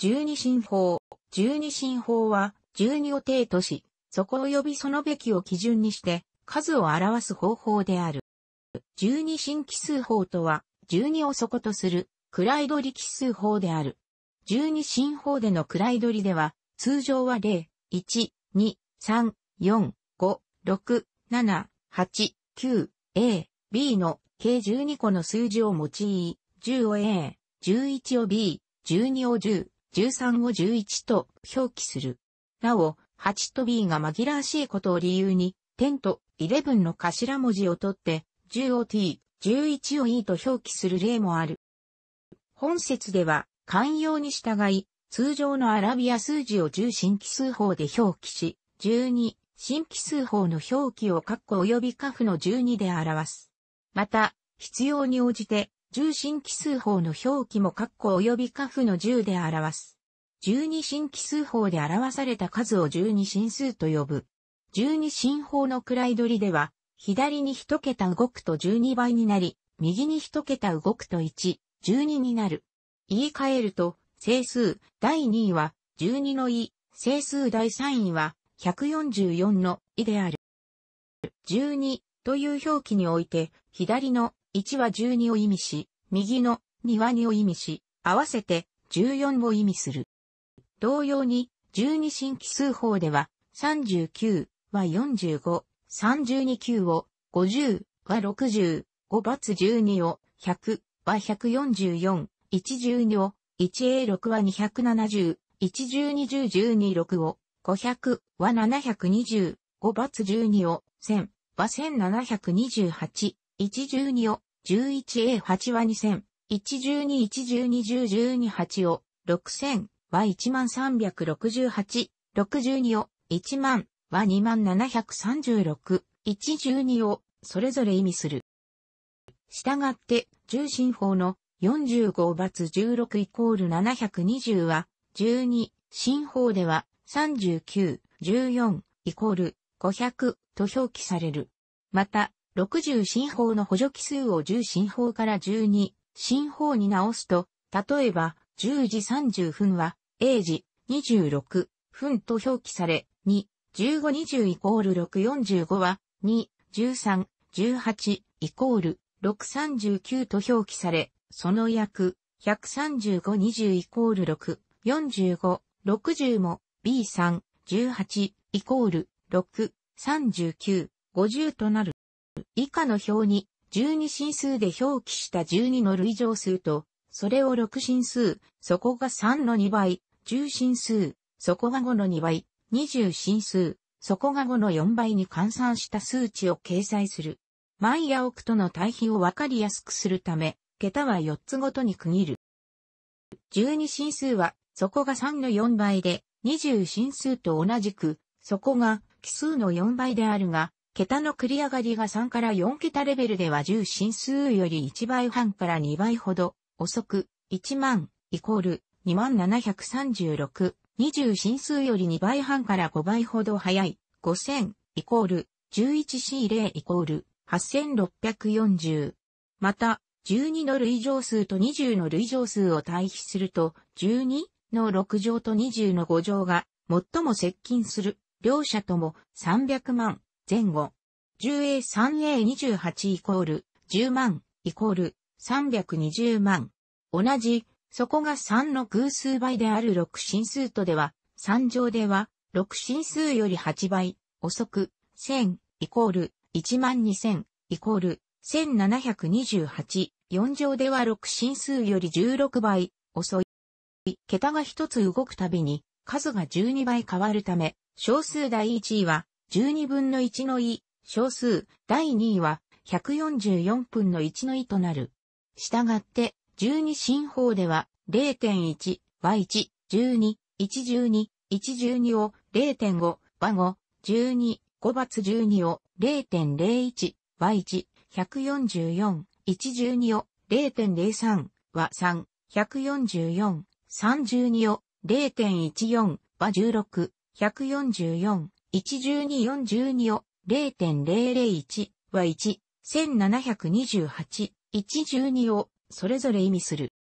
十二神法。十二神法は、十二を定とし、そこ及びそのべきを基準にして、数を表す方法である。十二神奇数法とは、十二を底とする、位取り奇数法である。十二神法での位取りでは、通常は0、1、2、3、4、5、6、7、8、9、A、B の計12個の数字を用い、10を A、11を B、12を10、13を11と表記する。なお、8と B が紛らわしいことを理由に、10と11の頭文字を取って、10を T、11を E と表記する例もある。本説では、慣用に従い、通常のアラビア数字を10新奇数法で表記し、12、新奇数法の表記を括弧及び下フの12で表す。また、必要に応じて、十進奇数法の表記も括弧及び下符の十で表す。十二進奇数法で表された数を十二進数と呼ぶ。十二進法の位取りでは、左に一桁動くと12倍になり、右に一桁動くと1、12になる。言い換えると、整数第2位は12の位、整数第3位は144の位である。12という表記において、左の1は12を意味し、右の2は2を意味し、合わせて14を意味する。同様に、12進奇数法では、39は45、32 9を50は60、5 × 12を100は144、112を 1A6 は270、1121012 6を500は720、5 × 12を1000は1728、112を 11A8 は2000、112、112、10、を2 8を6000は1368、62を1万は2736、112をそれぞれ意味する。したがって、重心法の 45×16 イコール720は、12、新法では39、14イコール500と表記される。また、60進法の補助奇数を10進法から12進法に直すと、例えば、10時30分は、A 時26分と表記され、2、1520イコール645は、2、13、18イコール639と表記され、その約13520イコール6、45、60も B3、18イコール6、39、50となる。以下の表に、12進数で表記した12の類乗数と、それを6進数、そこが3の2倍、10進数、そこが5の2倍、20進数、そこが5の4倍に換算した数値を掲載する。毎や億との対比をわかりやすくするため、桁は4つごとに区切る。12進数は、そこが3の4倍で、20進数と同じく、そこが奇数の4倍であるが、桁の繰り上がりが3から4桁レベルでは10進数より1倍半から2倍ほど、遅く、1万、イコール、2736、20進数より2倍半から5倍ほど早い、5000、イコール、11C0 イコール、8640。また、12の類乗数と20の類乗数を対比すると、12の6乗と20の5乗が最も接近する、両者とも300万前後。10A3A28 イコール10万イコール320万。同じ、そこが3の偶数倍である6進数とでは、3乗では6進数より8倍遅く1000イコール12000イコール1728。4乗では6進数より16倍遅い。桁が1つ動くたびに数が12倍変わるため、小数第1位は12分の1の位、小数、第2位は、144分の1の位となる。したがって、12進法では、0.1、和1、12、112、112を0.5、和5、12、5 × 12を0.01、和1、144、112を0.03、和3、144、32を0.14、和16、144、11242を0.001は1、1728、112をそれぞれ意味する。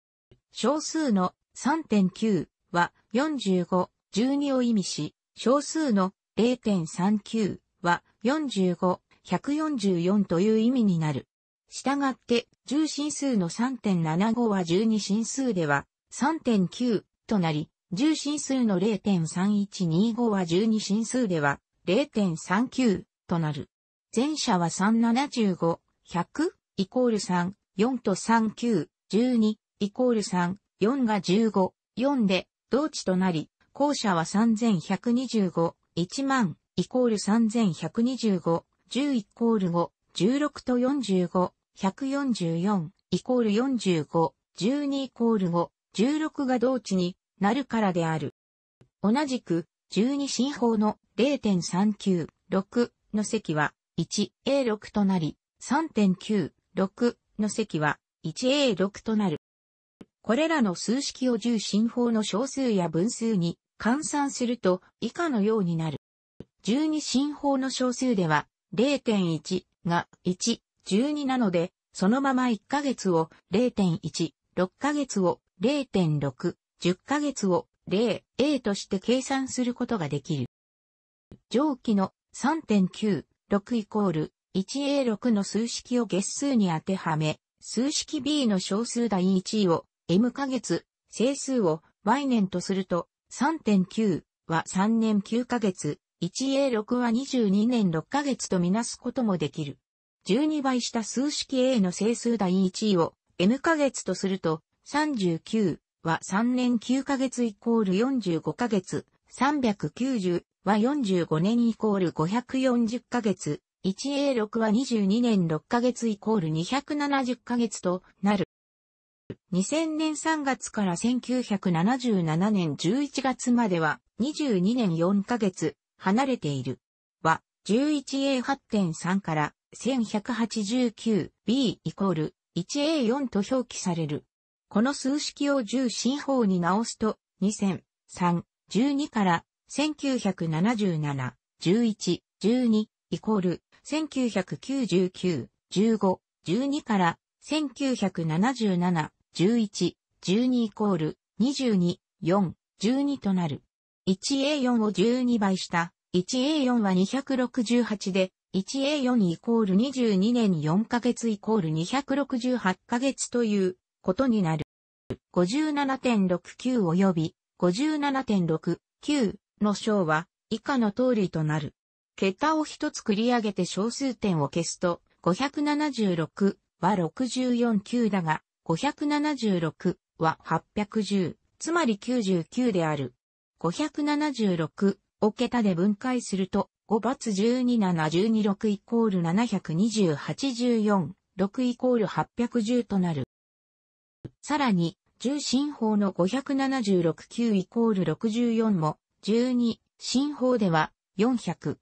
小数の3.9は45、12を意味し、小数の0.39は45、144という意味になる。したがって、10進数の3.75は12進数では3.9となり、10進数の0.3125は12進数では0.39となる。前者は375、100イコール3、4と39、12イコール3、4が15、4で同値となり、後者は3125、1万イコール3125、10イコール5、16と45、144イコール45、12イコール5、16が同値になるからである。同じく、十二進法の0.396の積は 1A6 となり、3.96の積は 1A6 となる。これらの数式を十進法の小数や分数に換算すると以下のようになる。十二進法の小数では0.1が1、12なので、そのまま1ヶ月を0.1、6ヶ月を0.6、10ヶ月を例 A として計算することができる。上記の3.96イコール 1A6 の数式を月数に当てはめ、数式 B の小数第1位を M ヶ月、整数を Y 年とすると、3.9は3年9ヶ月、1A6 は22年6ヶ月とみなすこともできる。12倍した数式 A の整数第1位を M ヶ月とすると、39は3年9ヶ月イコール45ヶ月、390は45年イコール540ヶ月、1A6 は22年6ヶ月イコール270ヶ月となる。2000年3月から1977年11月までは22年4ヶ月離れている。は 11A8.3 から 1189B イコール 1A4 と表記される。この数式を10進法に直すと、2000、3、12から1977、11、12イコール1999、15、12から1977、11、12イコール22、4、12となる。1A4 を12倍した 1A4 は268で 1A4 イコール22年4ヶ月イコール268ヶ月ということになる。57.69及び57.69の章は以下の通りとなる。桁を一つ繰り上げて小数点を消すと、576は64 9だが、576は810、つまり99である。576を桁で分解すると、5罰12、7、12、6イコール720、84、6イコール810となる。さらに、重心法の576級イコール64も、12新法では409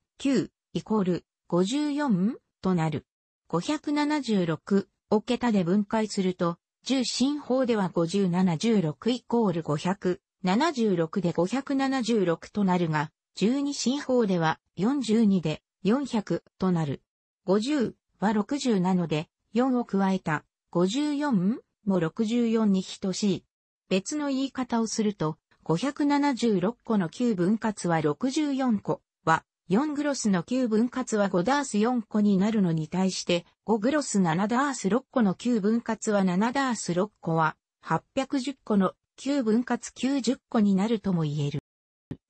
イコール54となる。576を桁で分解すると、重心法では5716イコール576で576となるが、12新法では42で400となる。50は60なので4を加えた54も64に等しい。別の言い方をすると、576個の9分割は64個は、4グロスの9分割は5ダース4個になるのに対して、5グロス7ダース6個の9分割は7ダース6個は、810個の9分割90個になるとも言える。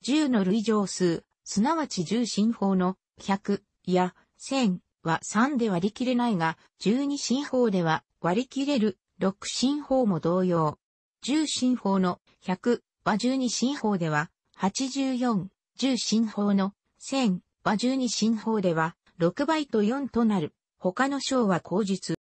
10の類乗数、すなわち10進法の100や1000は3で割り切れないが、12進法では割り切れる六進法も同様。十進法の100十二進法では84、十進法の1000十二進法では6倍と4となる。他の章は口述。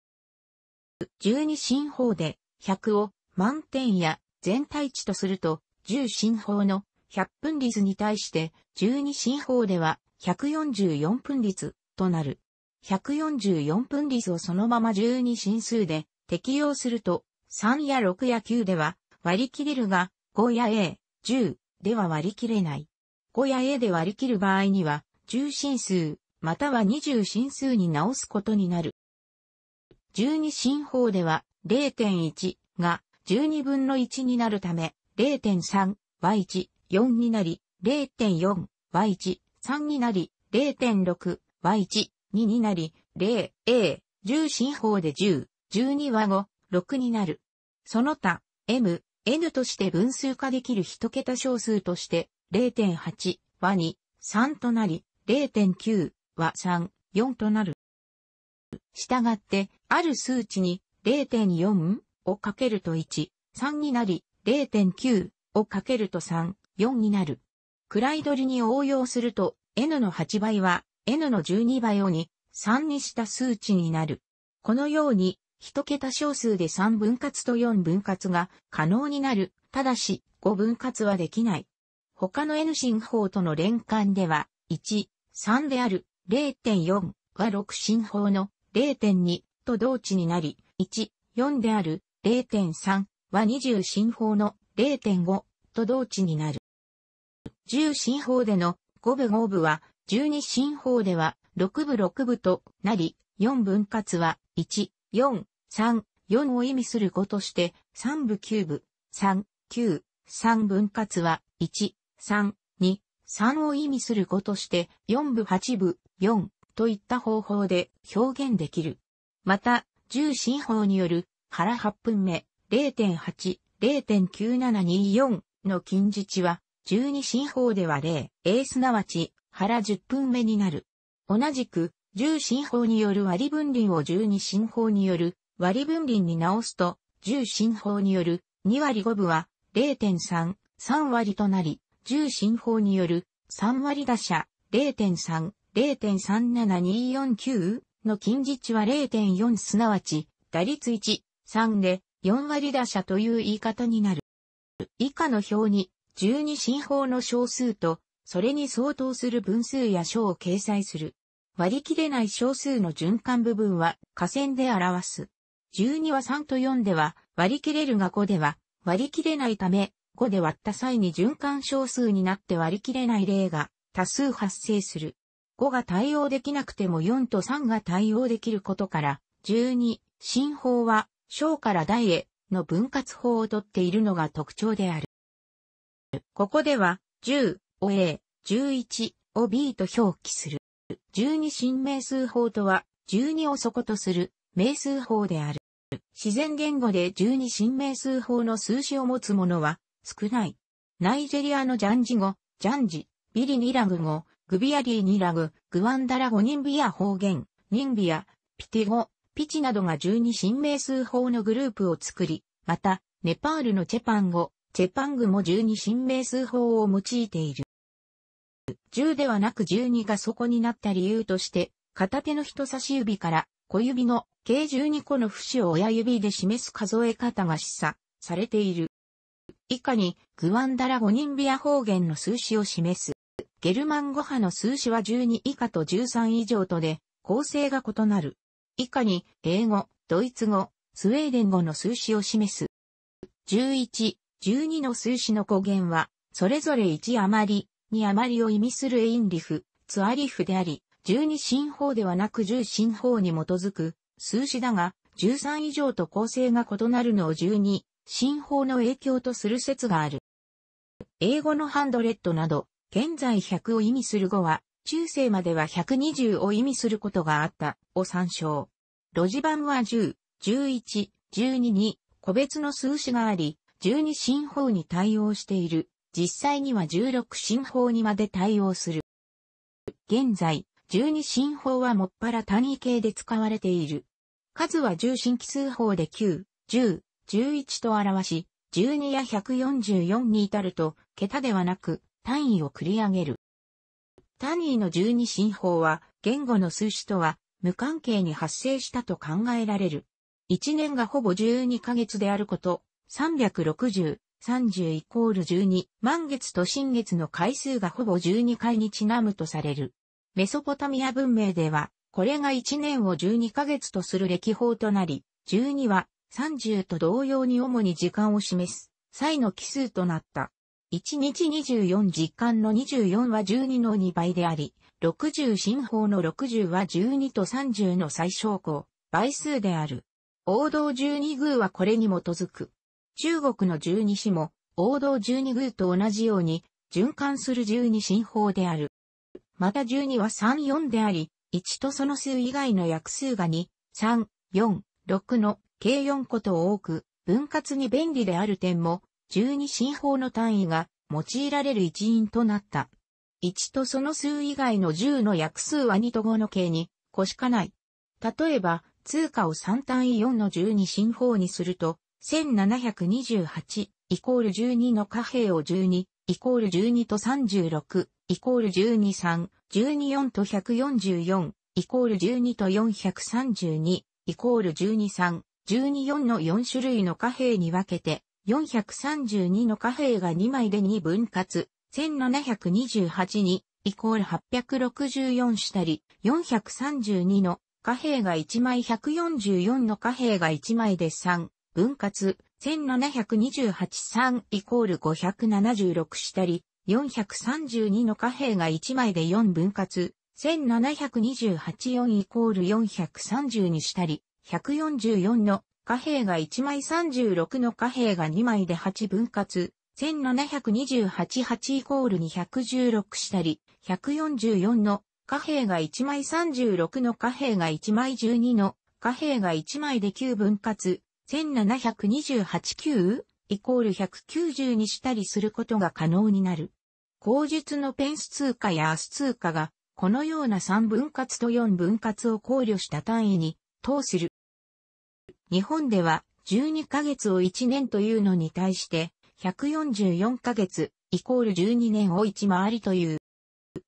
十二進法で100を満点や全体値とすると、十進法の100分率に対して12進法では144分率となる。144分率をそのまま12進数で適用すると、3や6や9では割り切れるが、5や A、10では割り切れない。5や A で割り切る場合には、10進数、または20進数に直すことになる。12進法では、0.1が12分の1になるため、0.3は1、4になり、0.4は1、3になり、0.6は1、2になり、0、A、10進法で10、12は5、6になる。その他、m、n として分数化できる一桁小数として0.8は2、3となり、0.9は3、4となる。したがって、ある数値に0.4をかけると1、3になり、0.9をかけると3、4になる。位取りに応用すると、n の8倍は n の12倍を2、3にした数値になる。このように、一桁小数で3分割と4分割が可能になる。ただし、5分割はできない。他の N 進法との連関では、1、3である0.4は6進法の0.2と同値になり、1、4である0.3は20進法の0.5と同値になる。10進法での5部5部は、12進法では6部6部となり、4分割は1、4、三、四を意味する語として、三部九部、三、九、三分割は、一、三、二、三を意味する語として、四部八部、四、といった方法で表現できる。また、重心法による腹8分目0.8、0.9724の近似値は、十二進法では0、A すなわち腹10分目になる。同じく、10法による割分離を十二進法による割分輪に直すと、10進法による2割5分は0.3、3割となり、10進法による3割打者0.3、0.37249の近似値は0.4すなわち、打率1、3で4割打者という言い方になる。以下の表に、12進法の小数と、それに相当する分数や章を掲載する。割り切れない小数の循環部分は、下線で表す。12は3と4では割り切れるが5では割り切れないため、5で割った際に循環小数になって割り切れない例が多数発生する。5が対応できなくても4と3が対応できることから、12、新法は小から大への分割法をとっているのが特徴である。ここでは、10を A、11を B と表記する。12新名数法とは、12を底とする名数法である。自然言語で十二神明数法の数字を持つ者は少ない。ナイジェリアのジャンジ語、ジャンジ、ビリニラグ語、グビアリーニラグ、グワンダラ語ニンビア方言、ニンビア、ピティ語、ピチなどが十二神明数法のグループを作り、また、ネパールのチェパン語、チェパングも十二神明数法を用いている。十ではなく十二が底になった理由として、片手の人差し指から小指の計12個の節を親指で示す数え方が示唆されている。以下に、グワンダラ5人ビア方言の数詞を示す。ゲルマン語派の数詞は12以下と13以上とで、構成が異なる。以下に、英語、ドイツ語、スウェーデン語の数詞を示す。11、12の数詞の語源は、それぞれ1余り、2余りを意味するエインリフ、ツアリフであり、十二進法ではなく十進法に基づく数詞だが、13以上と構成が異なるのを十二進法の影響とする説がある。英語のハンドレットなど、現在100を意味する語は、中世までは120を意味することがあったを参照。ロジ版は10、11、12に個別の数詞があり、12進法に対応している。実際には16進法にまで対応する。現在、十二進法はもっぱら単位形で使われている。数は十進奇数法で9、10、11と表し、12や144に至ると、桁ではなく、単位を繰り上げる。単位の十二進法は、言語の数詞とは、無関係に発生したと考えられる。1年がほぼ12ヶ月であること、360、30イコール12、満月と新月の回数がほぼ12回にちなむとされる。メソポタミア文明では、これが1年を12ヶ月とする歴法となり、12は30と同様に主に時間を示す、際の奇数となった。1日24時間の24は12の2倍であり、60進法の60は12と30の最小項、倍数である。王道12宮はこれに基づく。中国の十二支も、王道12宮と同じように、循環する十二進法である。また12は3、4であり、1とその数以外の約数が2、3、4、6の計4個と多く、分割に便利である点も、12進法の単位が用いられる一因となった。1とその数以外の10の約数は2と5の計に、個しかない。例えば、通貨を3単位4の12進法にすると、1728イコール12の貨幣を12、イコール12と36、イコール123、124と144、イコール12と432、イコール123、124の4種類の貨幣に分けて、432の貨幣が2枚で2分割、1728に、イコール864したり、432の貨幣が1枚144の貨幣が1枚で3分割、1728-3イコール576したり、432の貨幣が1枚で4分割、1728-4イコール430にしたり、144の貨幣が1枚36の貨幣が2枚で8分割、1728-8イコール216したり、144の貨幣が1枚36の貨幣が1枚12の貨幣が1枚で9分割、1728級イコール190にしたりすることが可能になる。口述のペンス通貨やアス通貨が、このような3分割と4分割を考慮した単位に、等する。日本では、12ヶ月を1年というのに対して、144ヶ月、イコール12年を1回りという、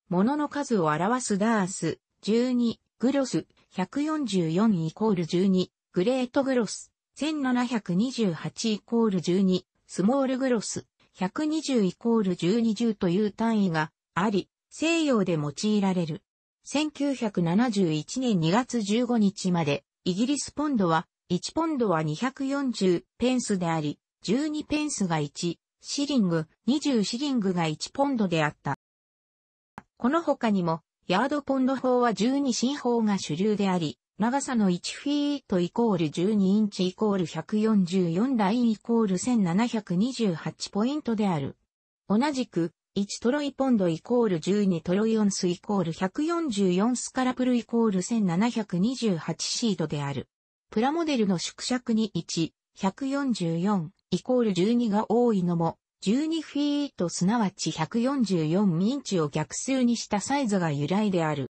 ものの数を表すダース、12、グロス、144イコール12、グレートグロス、1728イコール12、スモールグロス、120イコール12重という単位があり、西洋で用いられる。1971年2月15日まで、イギリスポンドは、1ポンドは240ペンスであり、12ペンスが1、シリング、20シリングが1ポンドであった。この他にも、ヤードポンド法は12進法が主流であり、長さの1フィートイコール12インチイコール144ラインイコール1728ポイントである。同じく、1トロイポンドイコール12トロイオンスイコール144スカラプルイコール1728シードである。プラモデルの縮尺に1、144イコール12が多いのも、12フィートすなわち144ミンチを逆数にしたサイズが由来である。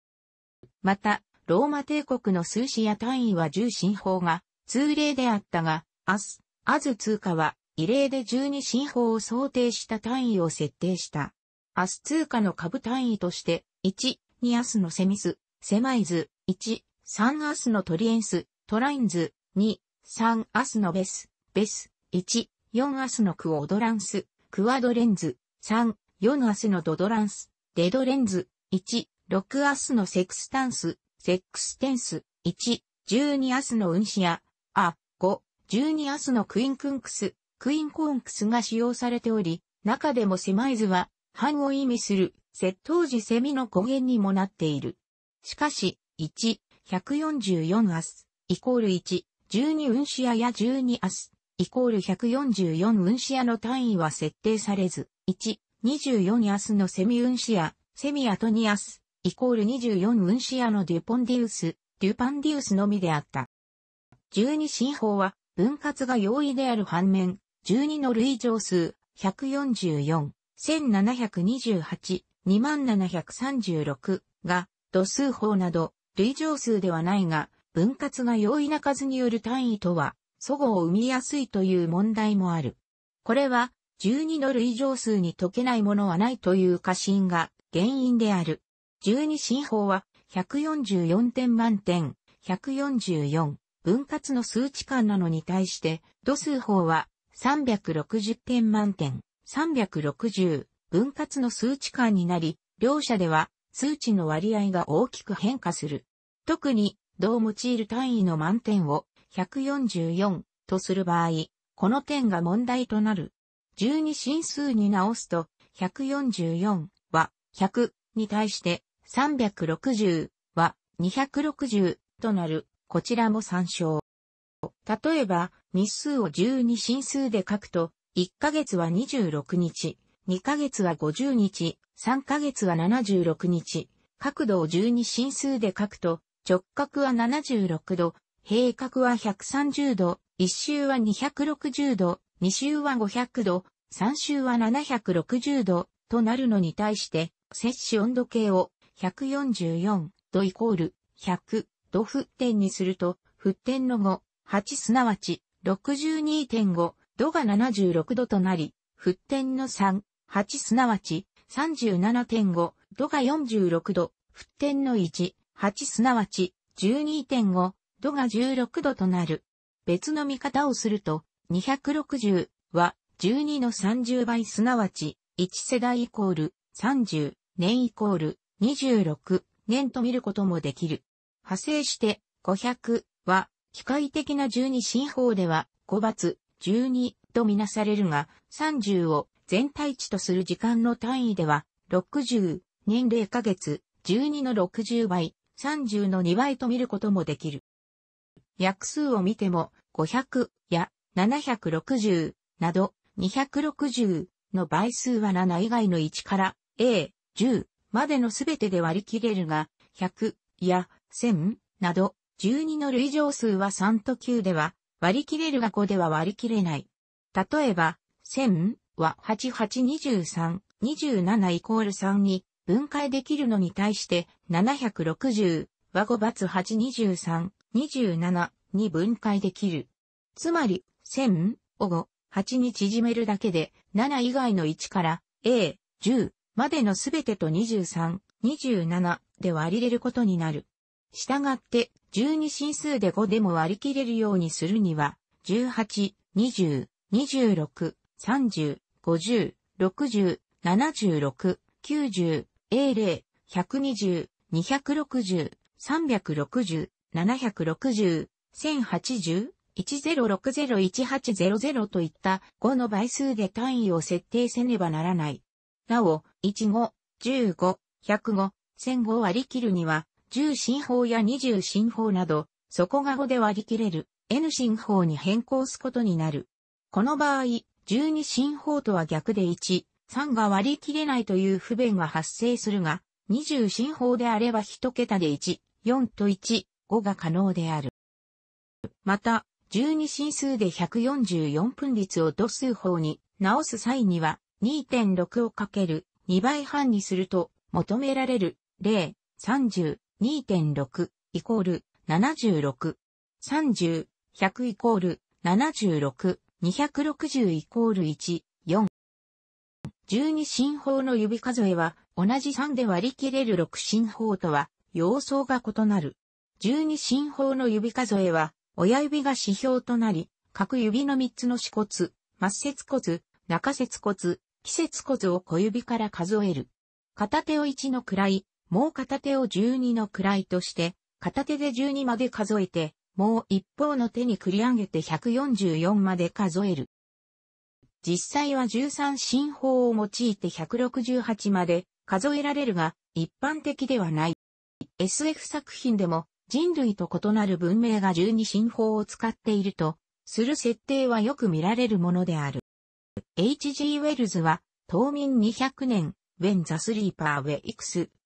また、ローマ帝国の数子や単位は10進法が通例であったが、アス、アズ通貨は異例で12進法を想定した単位を設定した。アス通貨の株単位として、1、2アスのセミス、セマイズ、1、3アスのトリエンス、トラインズ、2、3アスのベス、ベス、1、4アスのクオドランス、クワドレンズ、3、4アスのドドランス、デドレンズ、1、6アスのセクスタンス、セックステンス、1、12アスの運指や、あ、5、12アスのクインクンクス、クインコーンクスが使用されており、中でも狭い図は、半を意味する、窃盗時セミの語源にもなっている。しかし、1、144アス、イコール1、12運指アや12アス、イコール144運指アの単位は設定されず、1、24アスのセミ運指ア、セミアトニアス、イコール24ムンシアのデュポンディウス、デュパンディウスのみであった。12進法は分割が容易である反面、12の類乗数、144、1728、2736が、度数法など、類乗数ではないが、分割が容易な数による単位とは、祖語を生みやすいという問題もある。これは、12の類乗数に解けないものはないという過信が原因である。12進法は144点満点、144分割の数値間なのに対して、度数法は360点満点、360分割の数値間になり、両者では数値の割合が大きく変化する。特に、度を用いる単位の満点を144とする場合、この点が問題となる。12進数に直すと、144は100に対して360は260となる、こちらも参照。例えば、日数を12進数で書くと、1ヶ月は26日、2ヶ月は50日、3ヶ月は76日、角度を12進数で書くと、直角は76度、平角は130度、1周は260度、2周は500度、3周は760度となるのに対して、摂氏温度計を144度イコール100度沸点にすると、沸点の5、8すなわち62.5度が76度となり、沸点の3、8すなわち37.5度が46度、沸点の1、8すなわち12.5度が16度となる。別の見方をすると、260は12の30倍すなわち1世代イコール30年イコール26年と見ることもできる。派生して500は機械的な12進法では5罰12とみなされるが30を全体値とする時間の単位では60年0ヶ月12の60倍30の2倍と見ることもできる。約数を見ても500や760など260の倍数は7以外の1から A、10、までのすべてで割り切れるが、100や1000など、12の類乗数は3と9では、割り切れるが5では割り切れない。例えば、1000は8823、27イコール3に分解できるのに対して、760は5罰823、27に分解できる。つまり、1000を5、8に縮めるだけで、7以外の1から、A、10、までのすべてと23、27で割りれることになる。したがって、12進数で5でも割り切れるようにするには、18、20、26、30、50、60、76、90、A0、120、260、360、760、1080、10601800といった5の倍数で単位を設定せねばならない。なお、15、15、105、1 0 0割り切るには、10進法や20進法など、そこが5で割り切れる N 進法に変更すことになる。この場合、12進法とは逆で1、3が割り切れないという不便が発生するが、20進法であれば1桁で1、4と1、5が可能である。また、12進数で144分率を度数法に直す際には、2.6をかける2倍半にすると求められる0、30、2.6イコール76、30、100イコール76、260イコール1、4。12進法の指数えは同じ3で割り切れる6進法とは様相が異なる。12進法の指数えは親指が指標となり、各指の3つの指骨、末節骨、中節骨、季節小ずを小指から数える。片手を1の位、もう片手を12の位として、片手で12まで数えて、もう一方の手に繰り上げて144まで数える。実際は13進法を用いて168まで数えられるが、一般的ではない。SF 作品でも人類と異なる文明が12進法を使っていると、する設定はよく見られるものである。H.G. ウェルズは、冬眠200年、When the Sleeper w a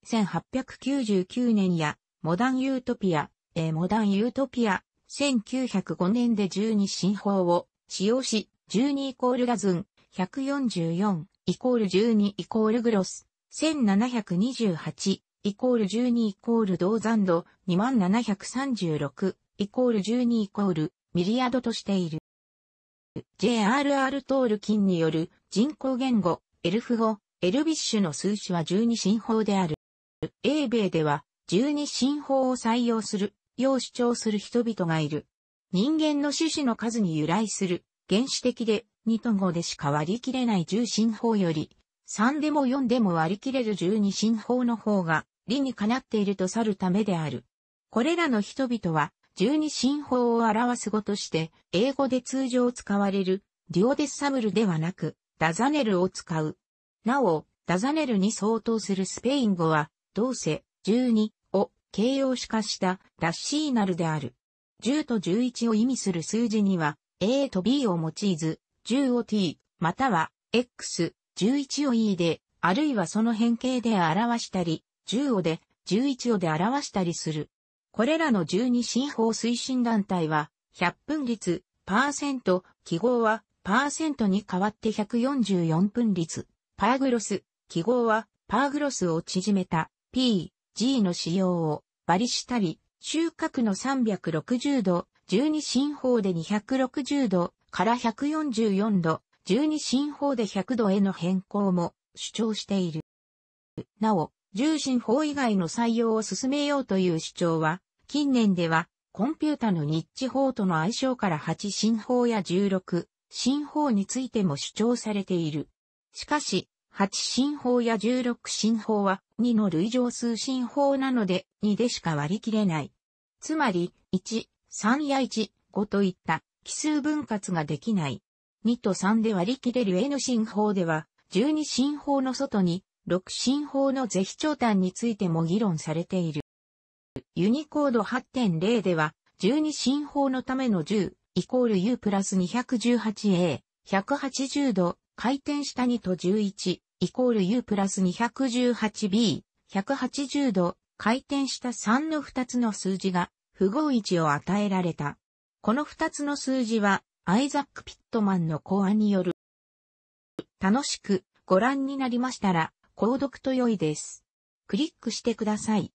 1899年や、モダンユートピア、A・ モダンユートピア、1905年で12進法を使用し、12イコールラズン、144イコール12イコールグロス、1728イコール12イコール銅ンド、2736イコール12イコールミリアドとしている。J.R.R. トールキンによる人工言語、エルフ語、エルビッシュの数詞は十二進法である。英米では十二進法を採用する、よう主張する人々がいる。人間の種子の数に由来する、原始的で、二と五でしか割り切れない十進法より、三でも四でも割り切れる十二進法の方が、理にかなっていると去るためである。これらの人々は、十二進法を表す語として、英語で通常使われる、デュオデッサブルではなく、ダザネルを使う。なお、ダザネルに相当するスペイン語は、どうせ、十二を形容詞化したダッシーナルである。10と11を意味する数字には、A と B を用いず、10を T、または、X、11を E で、あるいはその変形で表したり、10をで、11をで表したりする。これらの12進法推進団体は、100分率、パーセント、記号は、パーセントに変わって144分率、パーグロス、記号は、パーグロスを縮めた、P、G の使用を、バリしたり、収穫の360度、12進法で260度から144度、12進法で100度への変更も主張している。なお、重心法以外の採用を進めようという主張は、近年では、コンピュータの日地法との相性から8心法や16、心法についても主張されている。しかし、8心法や16心法は2の類乗数心法なので2でしか割り切れない。つまり、1、3や1、5といった奇数分割ができない。2と3で割り切れる N 新法では、12新法の外に六進法の是非長短についても議論されている。ユニコード8.0では、12進法のための10、イコール U プラス 218A、180度、回転下にと11、イコール U プラス 218B、180度、回転した3の2つの数字が、符号位置を与えられた。この2つの数字は、アイザック・ピットマンの考案による。楽しくご覧になりましたら、購読と良いです。クリックしてください。